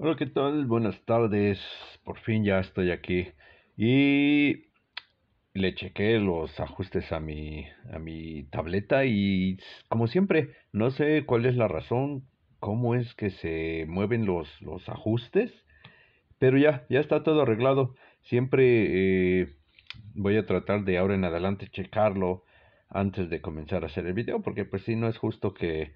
Hola, ¿qué tal? Buenas tardes. Por fin ya estoy aquí. Y le chequeé los ajustes a mi, a mi tableta y como siempre, no sé cuál es la razón, cómo es que se mueven los, los ajustes. Pero ya, ya está todo arreglado. Siempre eh, voy a tratar de ahora en adelante checarlo antes de comenzar a hacer el video porque pues si sí, no es justo que...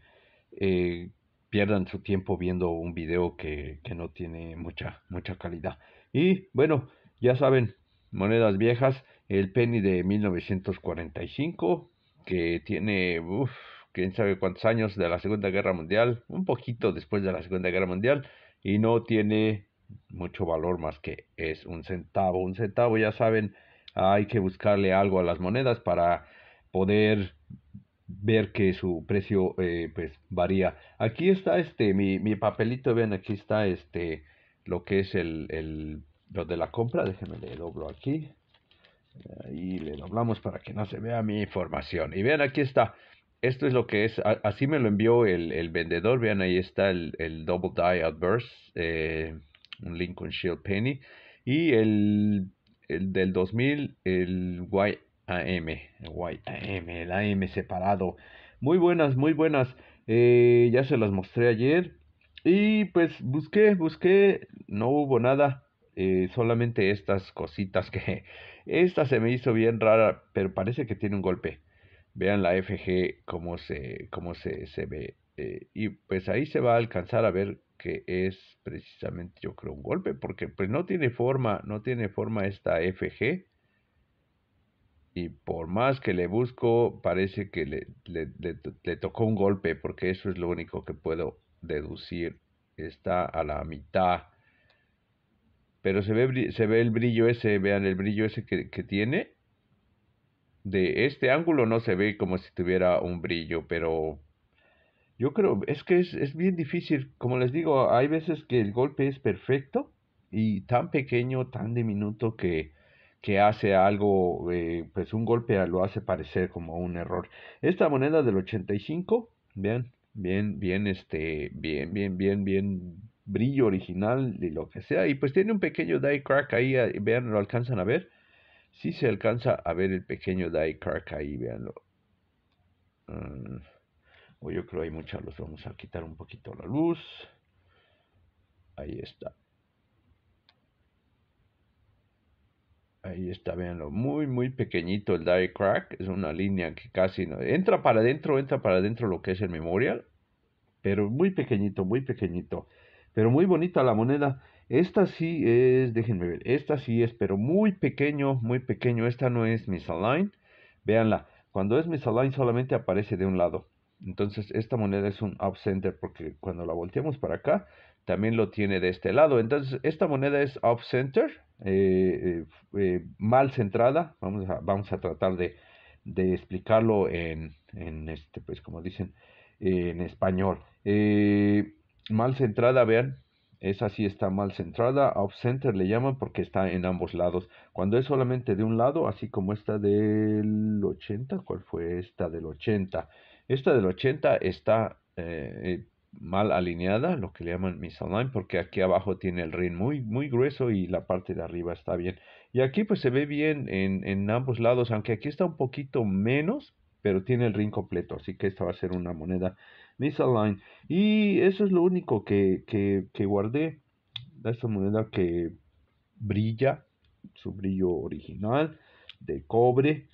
Eh, pierdan su tiempo viendo un video que, no tiene mucha, mucha calidad. Y bueno, ya saben, monedas viejas, el penny de 1945, que tiene, uff, quién sabe cuántos años de la Segunda Guerra Mundial, un poquito después de la Segunda Guerra Mundial, y no tiene mucho valor más que es un centavo. Un centavo, ya saben, hay que buscarle algo a las monedas para poder ver que su precio eh, pues varía. Aquí está este, mi, papelito, ven aquí está este, lo que es el, lo de la compra, déjenme le doblo aquí. y le doblamos para que no se vea mi información. Y vean, aquí está. Esto es lo que es. Así me lo envió el, vendedor. Vean, ahí está el, el Double Die Adverse, eh, un Lincoln Shield Penny. Y el, el del 2000, el white AM, White AM, el AM separado. Muy buenas, muy buenas. Eh, ya se las mostré ayer. Y pues busqué, busqué, no hubo nada. Eh, solamente estas cositas que esta se me hizo bien rara, pero parece que tiene un golpe. Vean la FG cómo se, cómo se, se ve. Eh, y pues ahí se va a alcanzar a ver que es precisamente yo creo un golpe, porque pues no tiene forma, no tiene forma esta FG y por más que le busco, parece que le, le, le, tocó un golpe, porque eso es lo único que puedo deducir. Está a la mitad. Pero se ve, se ve el brillo ese, vean el brillo ese que, tiene. De este ángulo no se ve como si tuviera un brillo, pero yo creo, es que es, es bien difícil. Como les digo, hay veces que el golpe es perfecto y tan pequeño, tan diminuto que que hace algo, eh, pues un golpe lo hace parecer como un error. Esta moneda del 85, vean, bien, bien, este, bien, bien, bien, bien, brillo original y lo que sea. Y pues tiene un pequeño die crack ahí, vean, lo alcanzan a ver. Si sí se alcanza a ver el pequeño die crack ahí, veanlo. Mm, o yo creo hay mucha luz, vamos a quitar un poquito la luz. Ahí está. Ahí está, véanlo. Muy, muy pequeñito el die crack. Es una línea que casi no. Entra para adentro, entra para adentro lo que es el memorial. Pero muy pequeñito, muy pequeñito. Pero muy bonita la moneda. Esta sí es, déjenme ver, esta sí es, pero muy pequeño, muy pequeño. Esta no es misalign. Véanla. Cuando es misalign solamente aparece de un lado. Entonces esta moneda es un up center porque cuando la volteamos para acá también lo tiene de este lado. Entonces esta moneda es off center eh, eh, mal centrada, vamos a, vamos a tratar de, explicarlo en, este, pues como dicen, en español. Eh, mal centrada, vean, esa sí está mal centrada, off center le llaman porque está en ambos lados. Cuando es solamente de un lado, así como esta del 80, ¿cuál fue esta del 80? Esta del 80 está mal alineada, lo que le llaman misalign, porque aquí abajo tiene el ring muy, muy grueso y la parte de arriba está bien. Y aquí pues se ve bien en, en ambos lados, aunque aquí está un poquito menos, pero tiene el ring completo, así que esta va a ser una moneda misalign. Y eso es lo único que, que, que guardé, esta moneda que brilla, su brillo original de cobre.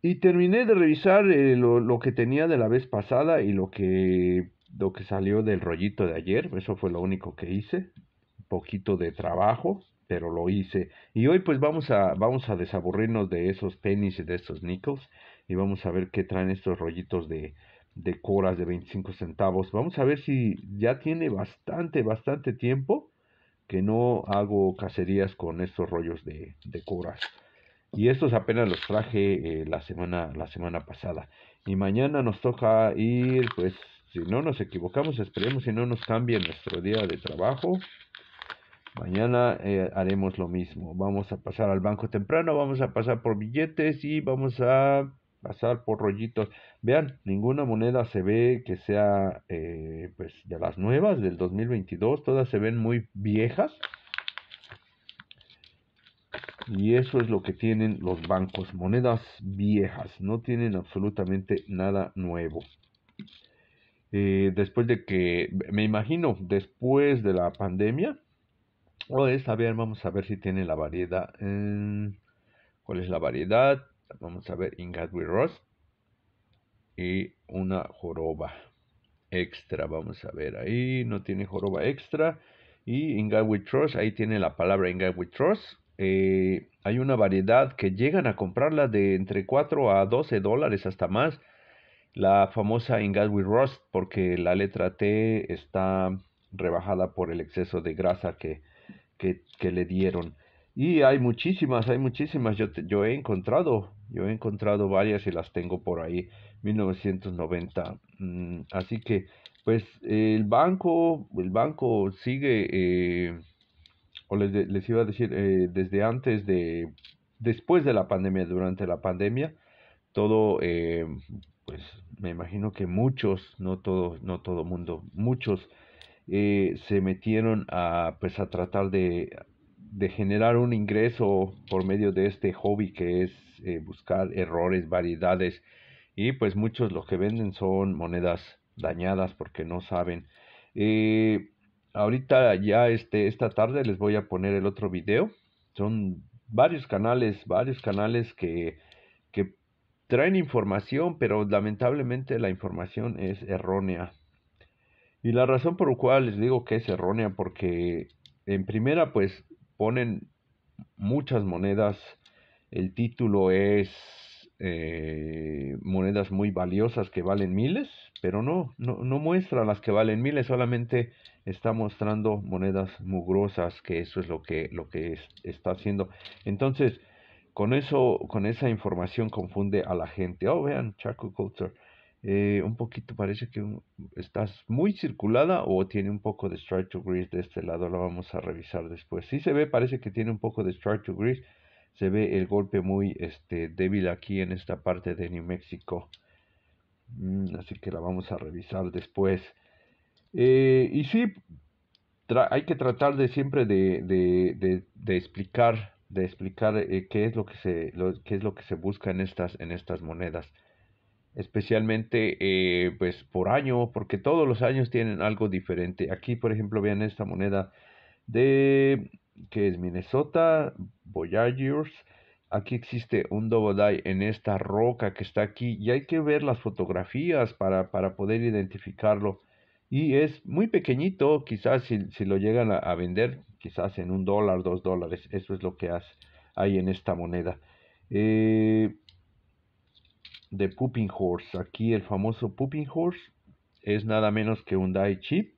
Y terminé de revisar eh, lo, que tenía de la vez pasada y lo que, lo que salió del rollito de ayer. Eso fue lo único que hice. Un poquito de trabajo, pero lo hice. Y hoy pues vamos a, vamos a desaburrirnos de esos pennies y de esos nickels. Y vamos a ver qué traen estos rollitos de, de coras de 25 centavos. Vamos a ver si ya tiene bastante, bastante tiempo que no hago cacerías con estos rollos de, de coras. Y estos apenas los traje eh, la, semana, la semana pasada. Y mañana nos toca ir, pues, si no nos equivocamos, esperemos si no nos cambie nuestro día de trabajo. Mañana eh, haremos lo mismo. Vamos a pasar al banco temprano, vamos a pasar por billetes y vamos a pasar por rollitos. Vean, ninguna moneda se ve que sea eh, pues de las nuevas del 2022, todas se ven muy viejas. Y eso es lo que tienen los bancos, monedas viejas, no tienen absolutamente nada nuevo. Eh, después de que, me imagino, después de la pandemia, pues, a ver, vamos a ver si tiene la variedad. Mm, ¿Cuál es la variedad? Vamos a ver, Ingat with Ross. Y una joroba extra. Vamos a ver, ahí no tiene joroba extra. Y Ingat with ahí tiene la palabra Ingat with eh, hay una variedad que llegan a comprarla de entre 4 a 12 dólares hasta más. La famosa In God Rust, porque la letra T está rebajada por el exceso de grasa que, le dieron. Y hay muchísimas, hay muchísimas. Yo, he encontrado, yo he encontrado varias y las tengo por ahí, 1990. Mm, así que, pues, el banco, el banco sigue... Eh, o les, iba a decir, eh, desde antes de, después de la pandemia, durante la pandemia, todo, eh, pues me imagino que muchos, no todo, no todo mundo, muchos eh, se metieron a, pues a tratar de, generar un ingreso por medio de este hobby que es buscar errores, variedades, y pues muchos los que venden son monedas dañadas porque no saben. Ahorita ya este, esta tarde les voy a poner el otro video. Son varios canales, varios canales que, traen información, pero lamentablemente la información es errónea. Y la razón por la cual les digo que es errónea, porque en primera pues ponen muchas monedas, el título es eh, monedas muy valiosas que valen miles, pero no, no, no muestra las que valen miles, solamente está mostrando monedas mugrosas, que eso es lo que, lo que está haciendo. Entonces, con eso, con esa información confunde a la gente. Oh, vean, charco Culture. Eh, un poquito parece que estás muy circulada o tiene un poco de strike to grease de este lado, la vamos a revisar después. Si sí se ve, parece que tiene un poco de strike to grease, se ve el golpe muy este, débil aquí en esta parte de New Mexico. Mm, así que la vamos a revisar después. Eh, y sí, hay que tratar de siempre de, explicar, de explicar eh, qué es lo que se, es lo que se busca en estas, en estas monedas especialmente eh, pues por año, porque todos los años tienen algo diferente. Aquí, por ejemplo, vean esta moneda de que es Minnesota Voyagers. Aquí existe un Die en esta roca que está aquí y hay que ver las fotografías para poder identificarlo y es muy pequeñito, quizás si, lo llegan a, vender, quizás en un dólar, dos dólares, eso es lo que hay en esta moneda. Eh, de Pooping Horse, aquí el famoso Pooping Horse es nada menos que un Dai Chip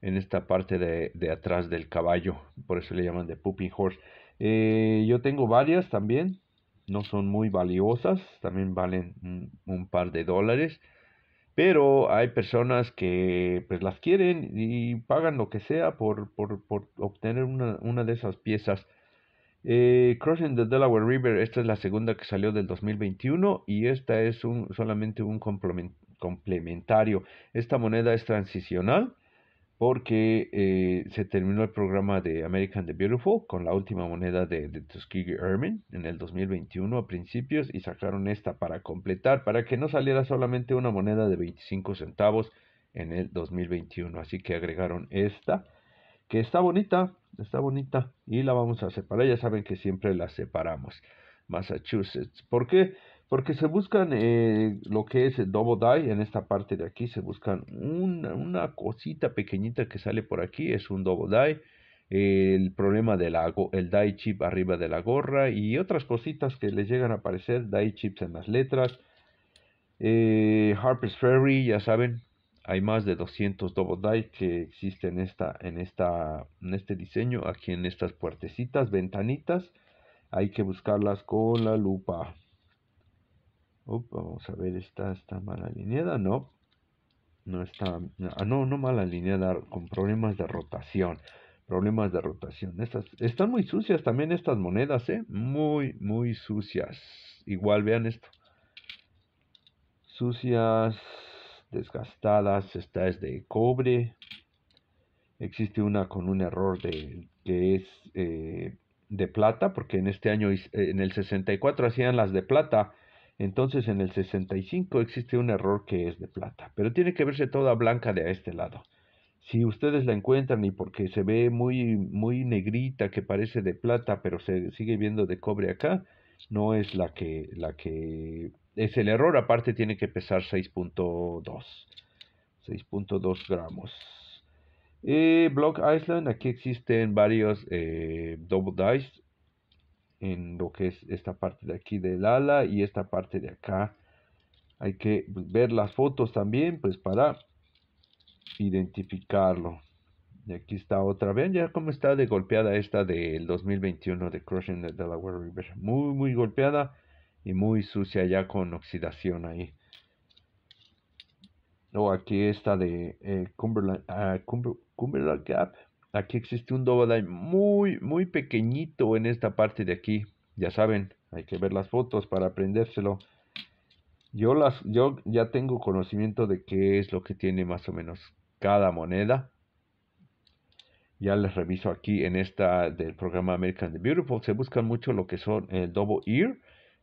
en esta parte de, atrás del caballo, por eso le llaman de Pooping Horse. Eh, yo tengo varias también, no son muy valiosas, también valen un par de dólares pero hay personas que pues las quieren y pagan lo que sea por, obtener una, de esas piezas. Eh, Crossing the Delaware River, esta es la segunda que salió del 2021 y esta es solamente un complementario. Esta moneda es transicional porque eh, se terminó el programa de American the Beautiful con la última moneda de, Tuskegee Airmen en el 2021 a principios y sacaron esta para completar, para que no saliera solamente una moneda de 25 centavos en el 2021. Así que agregaron esta, que está bonita, está bonita y la vamos a separar. Ya saben que siempre la separamos. Massachusetts. ¿Por qué? porque se buscan eh, lo que es el Double Die, en esta parte de aquí se buscan una, cosita pequeñita que sale por aquí, es un Double Die, el problema del el die chip arriba de la gorra y otras cositas que les llegan a aparecer, die chips en las letras, eh, Harper's Ferry, ya saben, hay más de 200 double die que existen esta, en, esta, en este diseño, aquí en estas puertecitas, ventanitas, hay que buscarlas con la lupa vamos a ver, esta está mal alineada, no. No está, ah, no, no mal alineada, con problemas de rotación. Problemas de rotación. Estas, están muy sucias también estas monedas, ¿eh? Muy, muy sucias. Igual, vean esto. Sucias, desgastadas. Esta es de cobre. Existe una con un error de que es eh, de plata, porque en este año, eh, en el 64 hacían las de plata entonces en el 65 existe un error que es de plata, pero tiene que verse toda blanca de a este lado. Si ustedes la encuentran y porque se ve muy, muy negrita que parece de plata, pero se sigue viendo de cobre acá, no es la que, la que es el error, aparte tiene que pesar 6.2, 6.2 gramos. Eh, Block Island, aquí existen varios eh, Double Dice, en lo que es esta parte de aquí del ala y esta parte de acá. Hay que ver las fotos también, pues para identificarlo. Y aquí está otra. Vean ya cómo está de golpeada esta del 2021 de Crushing the Delaware River. Muy, muy golpeada y muy sucia ya con oxidación ahí. O oh, aquí está de eh, Cumberland, ah, Cumberland Gap. Aquí existe un Doubleday muy, muy pequeñito en esta parte de aquí. Ya saben, hay que ver las fotos para aprendérselo. Yo, las, yo ya tengo conocimiento de qué es lo que tiene más o menos cada moneda. Ya les reviso aquí en esta del programa American the Beautiful. Se buscan mucho lo que son el double ear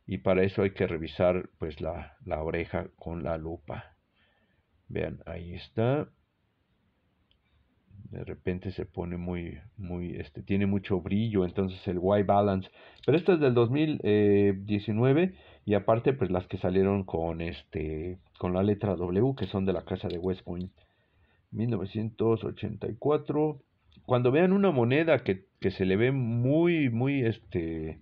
y para eso hay que revisar pues la, la oreja con la lupa. Vean, ahí está de repente se pone muy, muy, este, tiene mucho brillo, entonces el white balance. Pero esta es del 2019 eh, y aparte pues las que salieron con este, con la letra W que son de la casa de West Point. 1984. Cuando vean una moneda que, que se le ve muy, muy, este,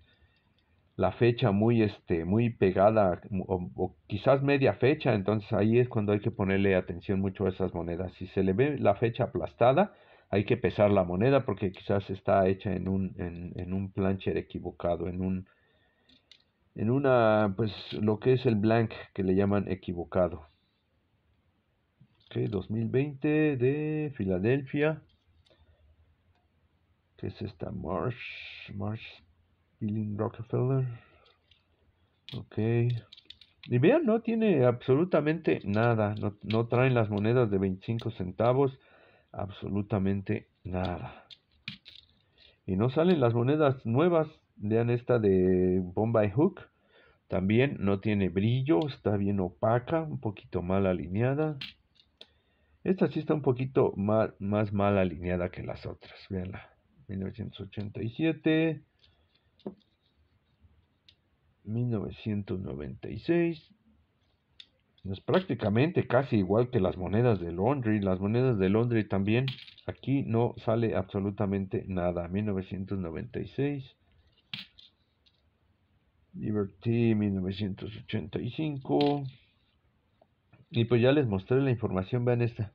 la fecha muy, este, muy pegada mm, o, quizás media fecha, entonces ahí es cuando hay que ponerle atención mucho a esas monedas. Si se le ve la fecha aplastada, hay que pesar la moneda porque quizás está hecha en un, en, un plancher equivocado, en un en una pues lo que es el blank que le llaman equivocado. Ok, 2020 de Filadelfia. ¿Qué es esta? Marsh, March Rockefeller. Ok. Y vean, no tiene absolutamente nada. No, traen las monedas de 25 centavos. Absolutamente nada. Y no salen las monedas nuevas. Vean esta de Bombay Hook. También no tiene brillo. Está bien opaca. Un poquito mal alineada. Esta sí está un poquito más, más mal alineada que las otras. Veanla. 1987. 1996. Es prácticamente casi igual que las monedas de Londres. Las monedas de Londres también. Aquí no sale absolutamente nada. 1996. Liberty 1985. Y pues ya les mostré la información. Vean esta.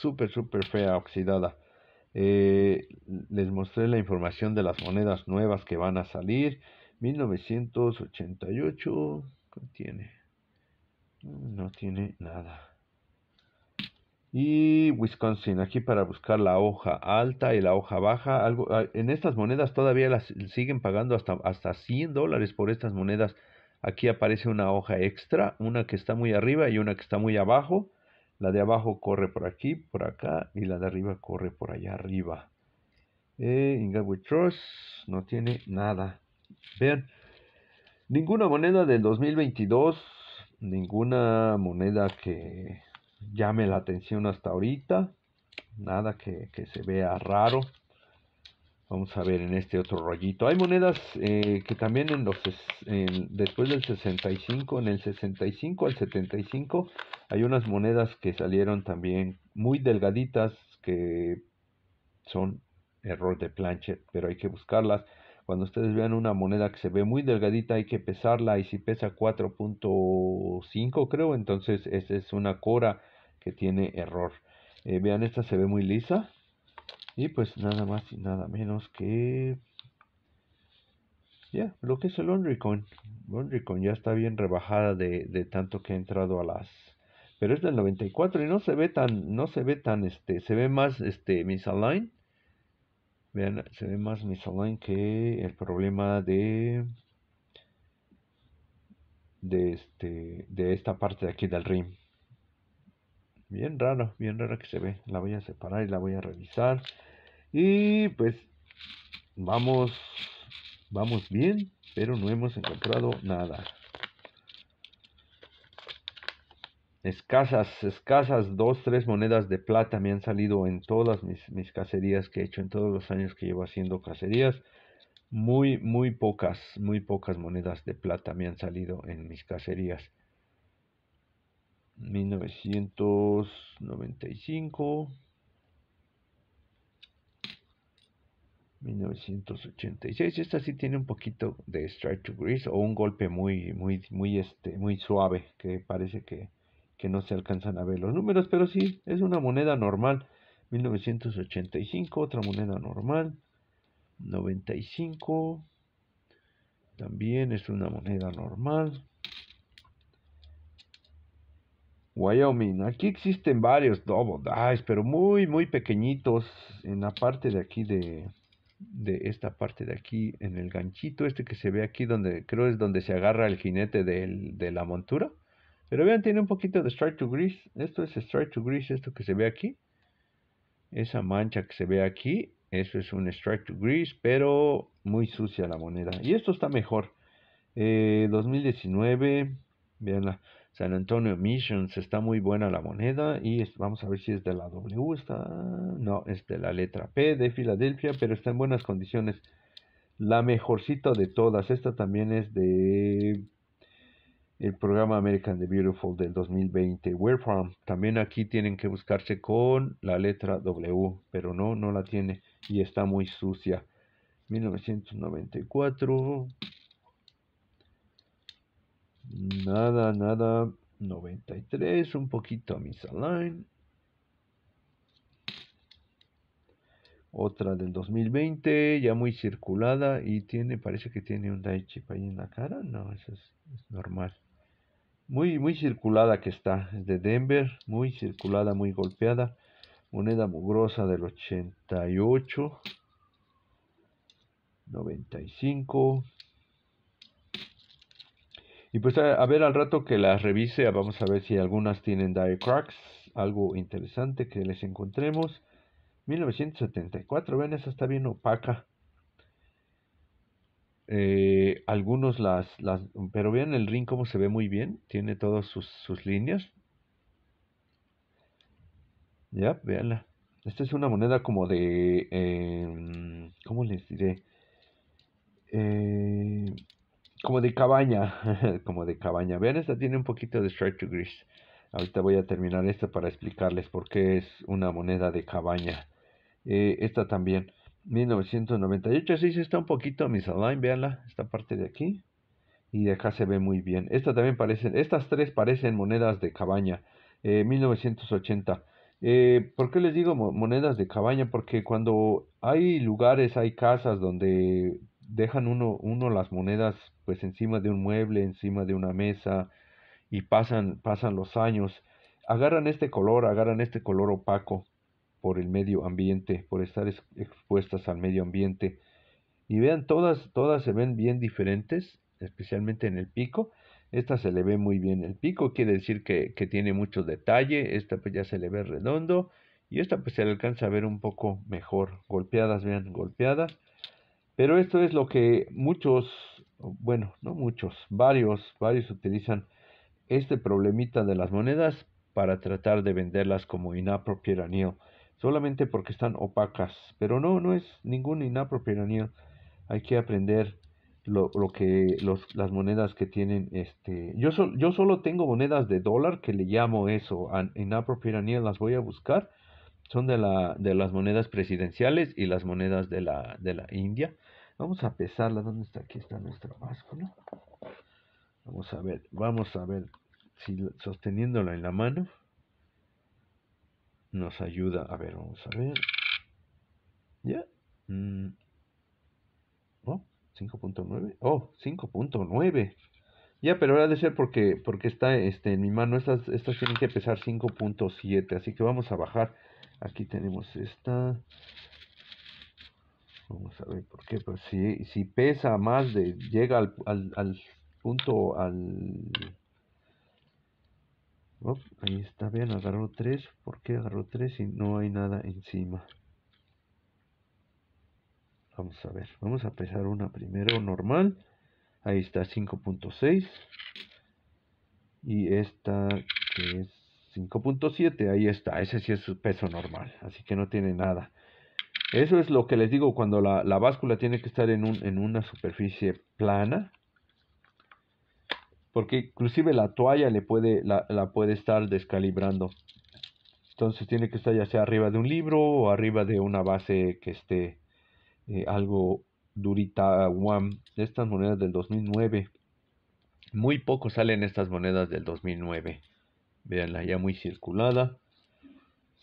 Súper, súper fea, oxidada. Eh, les mostré la información de las monedas nuevas que van a salir. 1988 tiene no tiene nada y Wisconsin aquí para buscar la hoja alta y la hoja baja algo ah, en estas monedas todavía las siguen pagando hasta hasta 100 dólares por estas monedas aquí aparece una hoja extra una que está muy arriba y una que está muy abajo la de abajo corre por aquí por acá y la de arriba corre por allá arriba eh, Trust no tiene nada Vean, ninguna moneda del 2022, ninguna moneda que llame la atención hasta ahorita, nada que, se vea raro. Vamos a ver en este otro rollito. Hay monedas eh, que también en los después del 65, en el 65 al 75, hay unas monedas que salieron también muy delgaditas que son error de planchet, pero hay que buscarlas. Cuando ustedes vean una moneda que se ve muy delgadita hay que pesarla y si pesa 4.5 creo, entonces esa es una cora que tiene error. Eh, vean, esta se ve muy lisa y pues nada más y nada menos que... Ya, lo que es el laundry coin. ya está bien rebajada de, tanto que ha entrado a las pero es del 94 y no se ve tan no se ve tan este se ve más este misaligned Vean, se ve más Misaligned que el problema de de este de esta parte de aquí del rim. Bien raro, bien raro que se ve. La voy a separar y la voy a revisar. Y pues vamos vamos bien, pero no hemos encontrado nada. escasas, escasas dos, tres monedas de plata me han salido en todas mis, cacerías que he hecho, en todos los años que llevo haciendo cacerías. Muy, muy pocas, muy pocas monedas de plata me han salido en mis cacerías. 1995, 1986. Esta sí tiene un poquito de strike to grease o un golpe muy, muy, muy, este, muy suave que parece que que no se alcanzan a ver los números, pero sí, es una moneda normal. 1985, otra moneda normal. 95, también es una moneda normal. Wyoming, aquí existen varios double dice, pero muy, muy pequeñitos en la parte de aquí de, esta parte de aquí, en el ganchito este que se ve aquí, donde creo es donde se agarra el jinete de la montura. Pero vean, tiene un poquito de Strike to Grease. Esto es Strike to Grease, esto que se ve aquí. Esa mancha que se ve aquí. Eso es un Strike to Grease, pero muy sucia la moneda. Y esto está mejor. 2019. 2019, la San Antonio Missions, está muy buena la moneda. Y vamos a ver si es de la W. Está, no, es de la letra P de Filadelfia, pero está en buenas condiciones. La mejorcita de todas. Esta también es de el programa American the Beautiful del 2020, Where From. También aquí tienen que buscarse con la letra W, pero no, no la tiene y está muy sucia. 1994. Nada, nada. 93, un poquito a Otra del 2020, ya muy circulada y tiene, parece que tiene un die chip ahí en la cara. No, eso es normal muy, muy circulada que está, es de Denver, muy circulada, muy golpeada, moneda mugrosa del 88, 95. Y pues a, ver al rato que las revise, vamos a ver si algunas tienen die cracks, algo interesante que les encontremos. 1974, ven, esa está bien opaca. Eh, algunos las, pero vean el ring como se ve muy bien, tiene todas sus, líneas. Ya, veanla. Esta es una moneda como de, em, ¿cómo les diré? Eh, como de cabaña, como de cabaña. Vean, esta tiene un poquito de strike to grease. Ahorita voy a terminar esta para explicarles por qué es una moneda de cabaña. Eh, esta también. 1998, sí, sí, está un poquito misaligned, veanla, esta parte de aquí. Y de acá se ve muy bien. también parecen, estas tres parecen monedas de cabaña. 1980. Eh, eh, ¿Por qué les digo monedas de cabaña? Porque cuando hay lugares, hay casas donde dejan uno, uno las monedas pues encima de un mueble, encima de una mesa y pasan, pasan los años, agarran este color, agarran este color opaco por el medio ambiente, por estar expuestas al medio ambiente. Y vean, todas, todas se ven bien diferentes, especialmente en el pico. Esta se le ve muy bien el pico, quiere decir que, tiene mucho detalle. Esta pues ya se le ve redondo. Y esta pues se le alcanza a ver un poco mejor. Golpeadas, vean, golpeadas. Pero esto es lo que muchos, bueno, no muchos, varios, varios utilizan este problemita de las monedas para tratar de venderlas como inappropriate solamente porque están opacas. Pero no, no es ningún inapropiado. Hay que aprender lo, que las monedas que tienen este yo yo solo tengo monedas de dólar que le llamo eso inapro las voy a buscar son de la de las monedas presidenciales y las monedas de la de la India vamos a pesarla dónde está aquí está nuestra báscula vamos a ver vamos a ver si sosteniéndola en la mano nos ayuda. A ver, vamos a ver. Ya. Mm. Oh, 5.9. Oh, 5.9. Ya, pero ahora de ser porque, porque está este, en mi mano. Estas, estas tienen que pesar 5.7. Así que vamos a bajar. Aquí tenemos esta. Vamos a ver por qué. Pues si, si pesa más de. llega al, al, al punto al ahí está, vean, agarró 3. ¿Por qué agarró 3 si no hay nada encima? Vamos a ver, vamos a pesar una primero normal. Ahí está 5.6. Y esta que es 5.7, ahí está, ese sí es su peso normal, así que no tiene nada. Eso es lo que les digo cuando la, báscula tiene que estar en, un, en una superficie plana porque inclusive la toalla le puede, la, puede estar descalibrando. Entonces tiene que estar ya sea arriba de un libro o arriba de una base que esté eh, algo durita, estas monedas del 2009. Muy poco salen estas monedas del 2009. Veanla ya muy circulada.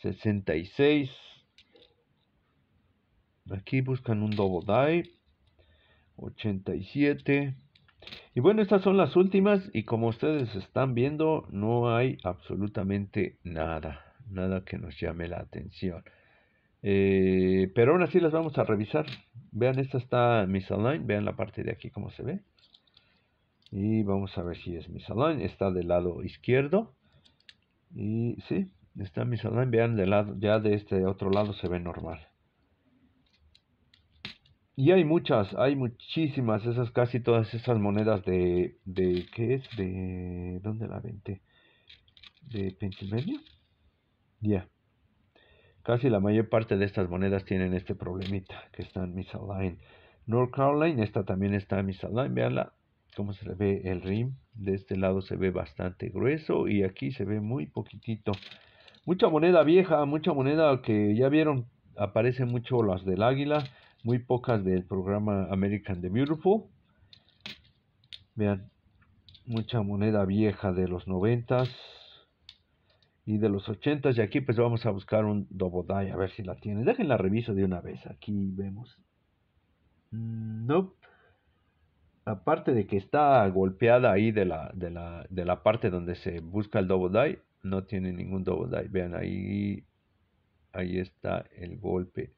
66. Aquí buscan un double die. 87. Y bueno, estas son las últimas y como ustedes están viendo, no hay absolutamente nada, nada que nos llame la atención. Eh, pero aún así las vamos a revisar. Vean, esta está Misalign, vean la parte de aquí cómo se ve. Y vamos a ver si es Misalign, está del lado izquierdo. Y sí, está Misalign, vean del lado, ya de este otro lado se ve normal. Y hay muchas, hay muchísimas, esas casi todas esas monedas de, de ¿qué es? De, ¿dónde la vente? ¿De Pennsylvania Ya. Casi la mayor parte de estas monedas tienen este problemita, que están misaligned. North Carolina, esta también está misaligned, veanla cómo se le ve el rim. De este lado se ve bastante grueso y aquí se ve muy poquitito. Mucha moneda vieja, mucha moneda que ya vieron, aparecen mucho las del águila muy pocas del programa American the Beautiful. Vean, mucha moneda vieja de los 90s y de los 80s. Y aquí pues vamos a buscar un Dobodai a ver si la tiene. Dejen la reviso de una vez. Aquí vemos. No. Mm, nope. Aparte de que está golpeada ahí de la, de la, parte donde se busca el Die. no tiene ningún Die. Vean ahí. Ahí está el golpe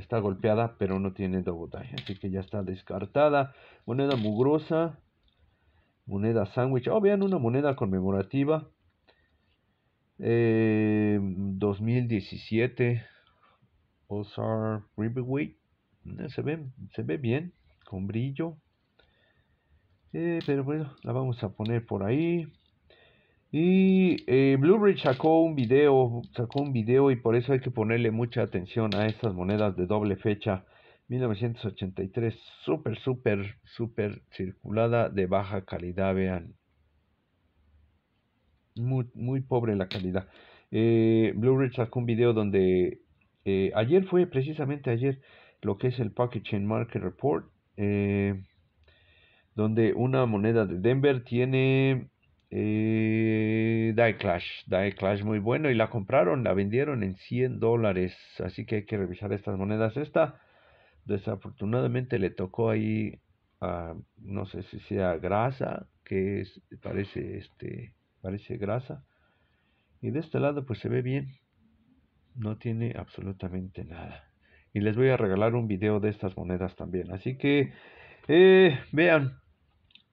está golpeada, pero no tiene Dogotai. Así que ya está descartada. Moneda mugrosa. Moneda sándwich. Oh, vean, una moneda conmemorativa. 2017. Eh, Ozar Riverweight. Eh, se ve, se ve bien, con brillo. Eh, pero bueno, la vamos a poner por ahí. Y eh, Blue Ridge sacó un video, sacó un video y por eso hay que ponerle mucha atención a estas monedas de doble fecha. 1983, súper, súper, súper circulada de baja calidad, vean. Muy, pobre la calidad. Eh, Blue sacó un video donde eh, ayer fue precisamente ayer lo que es el Packaging Market Report, eh, donde una moneda de Denver tiene eh, Die Clash, Die Clash muy bueno y la compraron, la vendieron en 100 dólares, así que hay que revisar estas monedas. Esta desafortunadamente le tocó ahí, no sé si sea grasa, que parece, este, parece grasa. Y de este lado pues se ve bien, no tiene absolutamente nada. Y les voy a regalar un video de estas monedas también, así que eh, vean,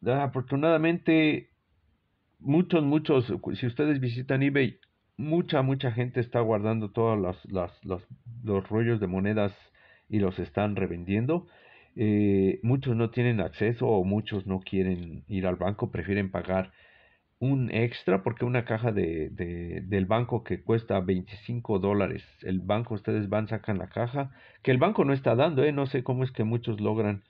afortunadamente muchos, muchos, si ustedes visitan eBay, mucha, mucha gente está guardando todos los, rollos de monedas y los están revendiendo. Eh, muchos no tienen acceso o muchos no quieren ir al banco, prefieren pagar un extra porque una caja de, del banco que cuesta 25 dólares, el banco ustedes van, sacan la caja, que el banco no está dando, eh, no sé cómo es que muchos logran,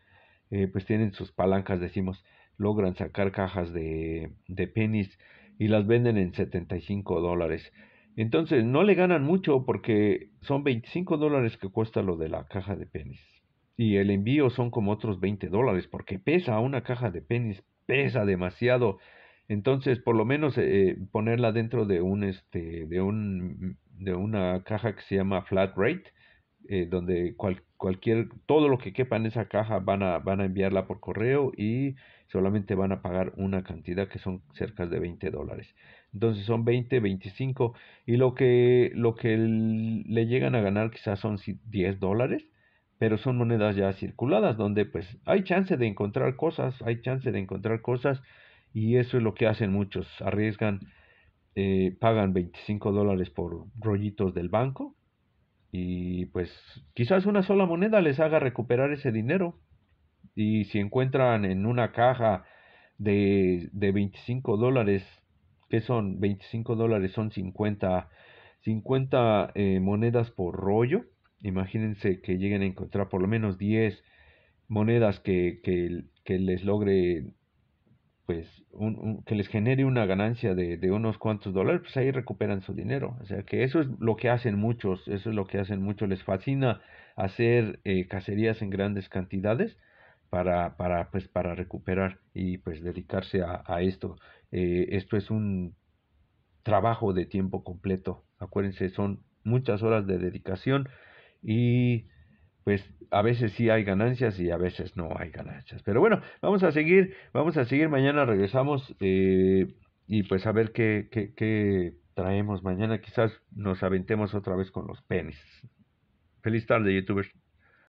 eh, pues tienen sus palancas, decimos, logran sacar cajas de, de y las venden en 75 dólares. Entonces no le ganan mucho porque son 25 dólares que cuesta lo de la caja de penis Y el envío son como otros 20 dólares porque pesa una caja de penis pesa demasiado. Entonces por lo menos eh, ponerla dentro de un, este, de, un, de una caja que se llama flat rate, eh, donde cualquier cualquier, todo lo que quepa en esa caja van a, van a enviarla por correo y solamente van a pagar una cantidad que son cerca de 20 dólares. Entonces son 20, 25 y lo que, lo que le llegan a ganar quizás son 10 dólares, pero son monedas ya circuladas donde pues hay chance de encontrar cosas, hay chance de encontrar cosas y eso es lo que hacen muchos, arriesgan, eh, pagan 25 dólares por rollitos del banco y pues quizás una sola moneda les haga recuperar ese dinero. Y si encuentran en una caja de, de 25 dólares, que son 25 dólares, son 50, 50 eh, monedas por rollo. Imagínense que lleguen a encontrar por lo menos 10 monedas que, que, que les logre pues un, que les genere una ganancia de, unos cuantos dólares, pues ahí recuperan su dinero. O sea que eso es lo que hacen muchos, eso es lo que hacen muchos. Les fascina hacer eh, cacerías en grandes cantidades para, para, pues, para recuperar y pues dedicarse a, esto. Eh, esto es un trabajo de tiempo completo. Acuérdense, son muchas horas de dedicación y pues, a veces sí hay ganancias y a veces no hay ganancias. Pero bueno, vamos a seguir, vamos a seguir, mañana regresamos eh, y pues a ver qué, traemos mañana, quizás nos aventemos otra vez con los penis. Feliz tarde, youtubers.